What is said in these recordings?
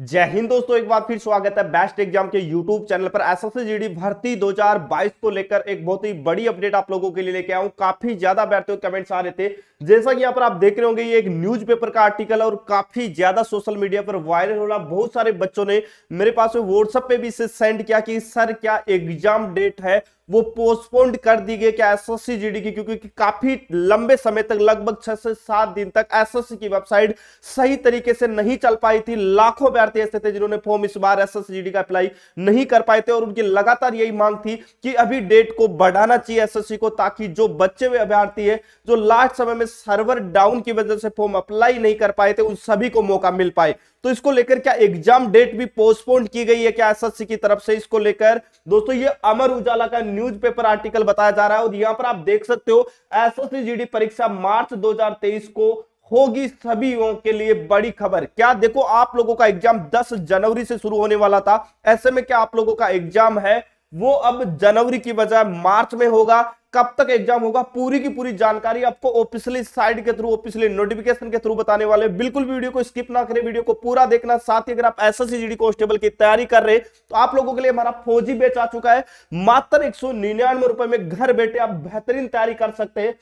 जय हिंद दोस्तों एक बार फिर स्वागत है बेस्ट एग्जाम के यूट्यूब चैनल पर एस एस भर्ती 2022 को लेकर एक बहुत ही बड़ी अपडेट आप लोगों के लिए लेके आऊं काफी ज्यादा बैठते हुए कमेंट्स आ रहे थे जैसा कि यहां पर आप देख रहे होंगे ये एक न्यूज़पेपर का आर्टिकल है और काफी ज्यादा सोशल मीडिया पर वायरल हो रहा बहुत सारे बच्चों ने मेरे पास व्हाट्सएप पे भी इसे सेंड किया कि सर क्या एग्जाम डेट है वो पोस्टपोन्ड कर दी गई क्या एस एस की क्योंकि काफी लंबे समय तक लगभग छह से सात दिन तक एसएससी की वेबसाइट सही तरीके से नहीं चल पाई थी लाखों अभ्यर्थी ऐसे थे जिन्होंने फॉर्म इस बार एस का अप्लाई नहीं कर पाए थे और उनकी लगातार यही मांग थी कि अभी डेट को बढ़ाना चाहिए एस को ताकि जो बच्चे हुए अभ्यार्थी है जो लास्ट समय में सर्वर डाउन की वजह से फॉर्म अप्लाई नहीं कर पाए थे उन सभी को मौका मिल पाए तो इसको लेकर क्या एग्जाम डेट भी पोस्टपोन की गई है क्या एसएससी की तरफ से इसको लेकर दोस्तों ये अमर उजाला का न्यूज़पेपर आर्टिकल बताया जा रहा है और यहां पर आप देख सकते हो एसएससी जीडी परीक्षा मार्च 2023 को होगी सभी युवाओं के लिए बड़ी खबर क्या देखो आप लोगों का एग्जाम 10 जनवरी से शुरू होने वाला था ऐसे में क्या आप लोगों का एग्जाम है वो अब जनवरी की बजाय मार्च में होगा कब तक एग्जाम होगा पूरी की पूरी जानकारी आपको ऑफिसियली साइड के थ्रू ऑफिसियली नोटिफिकेशन के थ्रू बताने वाले बिल्कुल वीडियो को स्किप ना करें वीडियो को पूरा देखना साथ ही अगर आप एस एस सी कॉन्स्टेबल की तैयारी कर रहे तो आप लोगों के लिए हमारा फौजी बेच आ चुका है मात्र एक रुपए में घर बैठे आप बेहतरीन तैयारी कर सकते हैं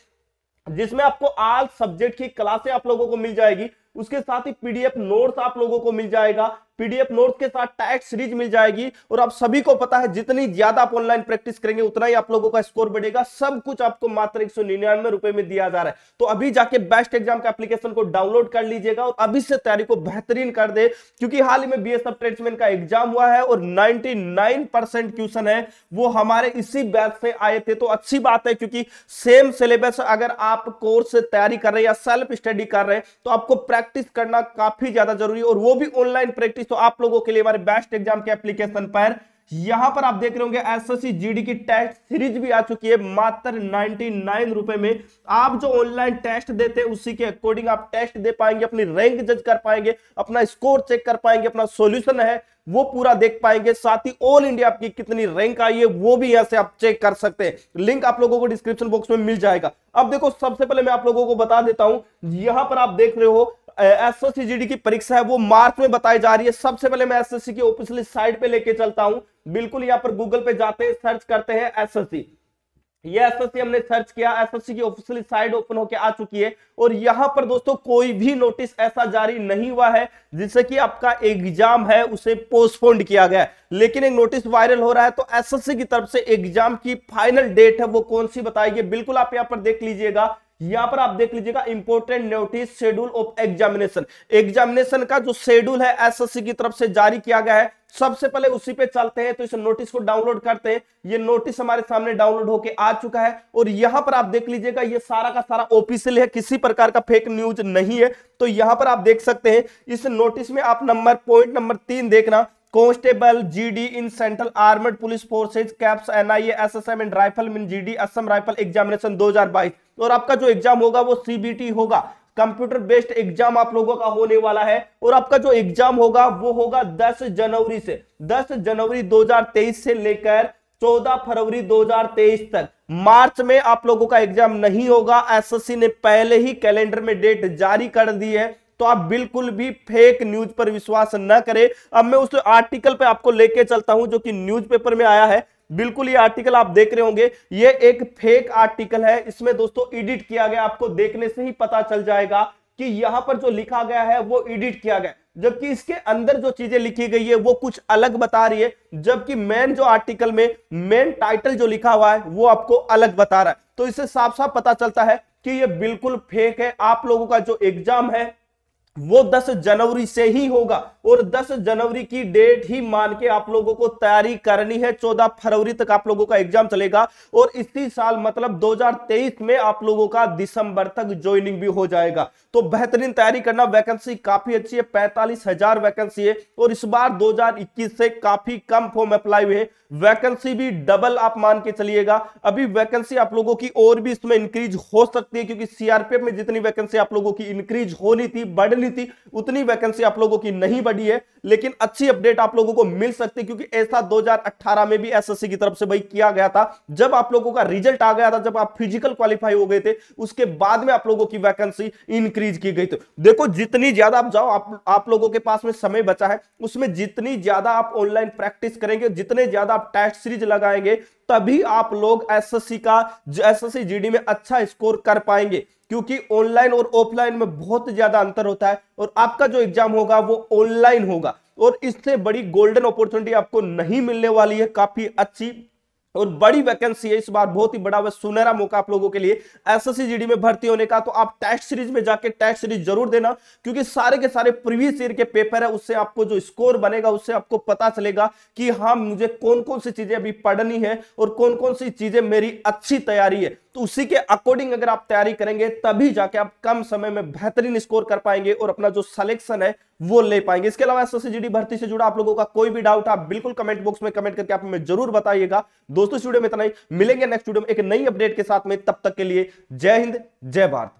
जिसमें आपको आल सब्जेक्ट की क्लासे आप लोगों को मिल जाएगी उसके साथ ही पीडीएफ नोट्स आप लोगों को मिल जाएगा पीडीएफ नोट के साथ टैक्स सीरीज मिल जाएगी और आप सभी को पता है जितनी ज्यादा आप ऑनलाइन प्रैक्टिस करेंगे उतना ही आप लोगों का स्कोर बढ़ेगा सब कुछ आपको मात्र एक रुपए में दिया जा रहा है तो अभी जाके बेस्ट एग्जाम का एप्लीकेशन को डाउनलोड कर लीजिएगा और अभी से तैयारी को बेहतरीन कर दे क्योंकि हाल ही में बी एस का एग्जाम हुआ है और नाइनटी क्वेश्चन है वो हमारे इसी बैच से आए थे तो अच्छी बात है क्योंकि सेम सिलेबस अगर आप कोर्स तैयारी कर रहे हैं या सेल्फ स्टडी कर रहे हैं तो आपको प्रैक्टिस करना काफी ज्यादा जरूरी है और वो भी ऑनलाइन प्रैक्टिस तो आप लोगों के लिए हमारे बेस्ट एग्जाम के एप्लीकेशन पर यहां पर आप देख रहे होंगे एसएससी जीडी की टेस्ट सीरीज भी आ चुकी है मात्र नाइन रुपए में आप जो ऑनलाइन टेस्ट देते हैं उसी के अकॉर्डिंग आप टेस्ट दे पाएंगे अपनी रैंक जज कर पाएंगे अपना स्कोर चेक कर पाएंगे अपना सॉल्यूशन है वो पूरा देख पाएंगे साथ ही ऑल इंडिया आपकी कितनी रैंक आई है वो भी यहां से आप चेक कर सकते हैं लिंक आप लोगों को डिस्क्रिप्शन बॉक्स में मिल जाएगा अब देखो सबसे पहले मैं आप लोगों को बता देता हूं यहां पर आप देख रहे हो एसओसी जीडी की परीक्षा है वो मार्च में बताई जा रही है सबसे पहले मैं एसएससी की ऑफिशियल साइट पे लेके चलता हूं बिल्कुल यहां पर गूगल पे जाते हैं सर्च करते हैं एसएससी ये एसएससी हमने सर्च किया एसएससी की ऑफिशियल साइट ओपन होके आ चुकी है और यहां पर दोस्तों कोई भी नोटिस ऐसा जारी नहीं हुआ है जिससे कि आपका एग्जाम है उसे पोस्टपोन्ड किया गया लेकिन एक नोटिस वायरल हो रहा है तो एसएससी की तरफ से एग्जाम की फाइनल डेट है वो कौन सी बताएगी बिल्कुल आप यहां पर देख लीजिएगा यहां पर आप देख लीजिएगा important notice schedule of examination examination का जो शेड्यूल है एसएससी की तरफ से जारी किया गया है सबसे पहले उसी पे चलते हैं तो इस नोटिस को डाउनलोड करते हैं ये नोटिस हमारे सामने डाउनलोड होके आ चुका है और यहां पर आप देख लीजिएगा ये सारा का सारा ऑफिशियल है किसी प्रकार का फेक न्यूज नहीं है तो यहां पर आप देख सकते हैं इस नोटिस में आप नंबर पॉइंट नंबर तीन देखना जी GD in central armed police forces CAPFs NIA SSM and rifle mean GD Assam rifle examination 2022 और आपका जो एग्जाम होगा वो सीबीटी होगा कंप्यूटर बेस्ड एग्जाम आप लोगों का होने वाला है और आपका जो एग्जाम होगा वो होगा 10 जनवरी से 10 जनवरी 2023 से लेकर 14 फरवरी 2023 तक मार्च में आप लोगों का एग्जाम नहीं होगा एसएससी ने पहले ही कैलेंडर में डेट जारी कर दी है तो आप बिल्कुल भी फेक न्यूज पर विश्वास न करें अब मैं उस आर्टिकल पर आपको लेके चलता हूं जो कि न्यूज में आया है बिल्कुल ये आर्टिकल आप देख रहे होंगे ये एक फेक आर्टिकल है इसमें दोस्तों एडिट किया गया आपको देखने से ही पता चल जाएगा कि यहां पर जो लिखा गया है वो एडिट किया गया जबकि इसके अंदर जो चीजें लिखी गई है वो कुछ अलग बता रही है जबकि मेन जो आर्टिकल में मेन टाइटल जो लिखा हुआ है वो आपको अलग बता रहा है तो इससे साफ साफ पता चलता है कि ये बिल्कुल फेक है आप लोगों का जो एग्जाम है वो 10 जनवरी से ही होगा और 10 जनवरी की डेट ही मान के आप लोगों को तैयारी करनी है 14 फरवरी तक आप लोगों का एग्जाम चलेगा और इसी साल मतलब 2023 में आप लोगों का दिसंबर तक ज्वाइनिंग भी हो जाएगा तो बेहतरीन तैयारी करना वैकेंसी काफी अच्छी है पैंतालीस हजार वैकेंसी है और इस बार 2021 से काफी कम फॉर्म अप्लाई हुए वैकेंसी भी डबल आप मान के चलिएगा अभी वैकेंसी आप लोगों की और भी इसमें इंक्रीज हो सकती है क्योंकि सीआरपीएफ में जितनी वैकेंसी आप लोगों की इंक्रीज होनी थी बढ़ ली थी उतनी वैकेंसी आप लोगों की नहीं बढ़ी है लेकिन अच्छी अपडेट आप लोगों को मिल सकती क्योंकि ऐसा 2018 में भी एसएससी की तरफ से भाई किया गया था जब आप लोगों का रिजल्ट आ गया था जब आप फिजिकल क्वालिफाई हो गए थे उसके बाद में आप लोगों की वैकेंसी इंक्रीज की गई थी देखो जितनी ज्यादा आप जाओ आप, आप लोगों के पास में समय बचा है उसमें जितनी ज्यादा आप ऑनलाइन प्रैक्टिस करेंगे जितने ज्यादा आप टेस्ट सीरीज लगाएंगे तभी आप लोग एसएससी का एसएससी जीडी में अच्छा स्कोर कर पाएंगे क्योंकि ऑनलाइन और ऑफलाइन में बहुत ज्यादा अंतर होता है और आपका जो एग्जाम होगा वो ऑनलाइन होगा और इससे बड़ी गोल्डन अपॉर्चुनिटी आपको नहीं मिलने वाली है काफी अच्छी और बड़ी वैकेंसी है इस बार बहुत ही बड़ा सुनहरा मौका आप लोगों के लिए एसएससी जीडी में भर्ती होने का तो आप टेस्ट सीरीज में जाके टेस्ट सीरीज जरूर देना क्योंकि सारे के सारे प्रीवियस ईयर के पेपर है उससे आपको जो स्कोर बनेगा उससे आपको पता चलेगा कि हाँ मुझे कौन कौन सी चीजें अभी पढ़नी है और कौन कौन सी चीजें मेरी अच्छी तैयारी है तो उसी के अकॉर्डिंग अगर आप तैयारी करेंगे तभी जाके आप कम समय में बेहतरीन स्कोर कर पाएंगे और अपना जो सलेक्शन है वो ले पाएंगे इसके अलावा एसओसी जीडी भर्ती से जुड़ा आप लोगों का कोई भी डाउट आप बिल्कुल कमेंट बॉक्स में कमेंट करके आप हमें जरूर बताइएगा दोस्तों स्टूडियो में इतना ही मिलेंगे नेक्स्ट वीडियो में एक नई अपडेट के साथ में तब तक के लिए जय हिंद जय भारत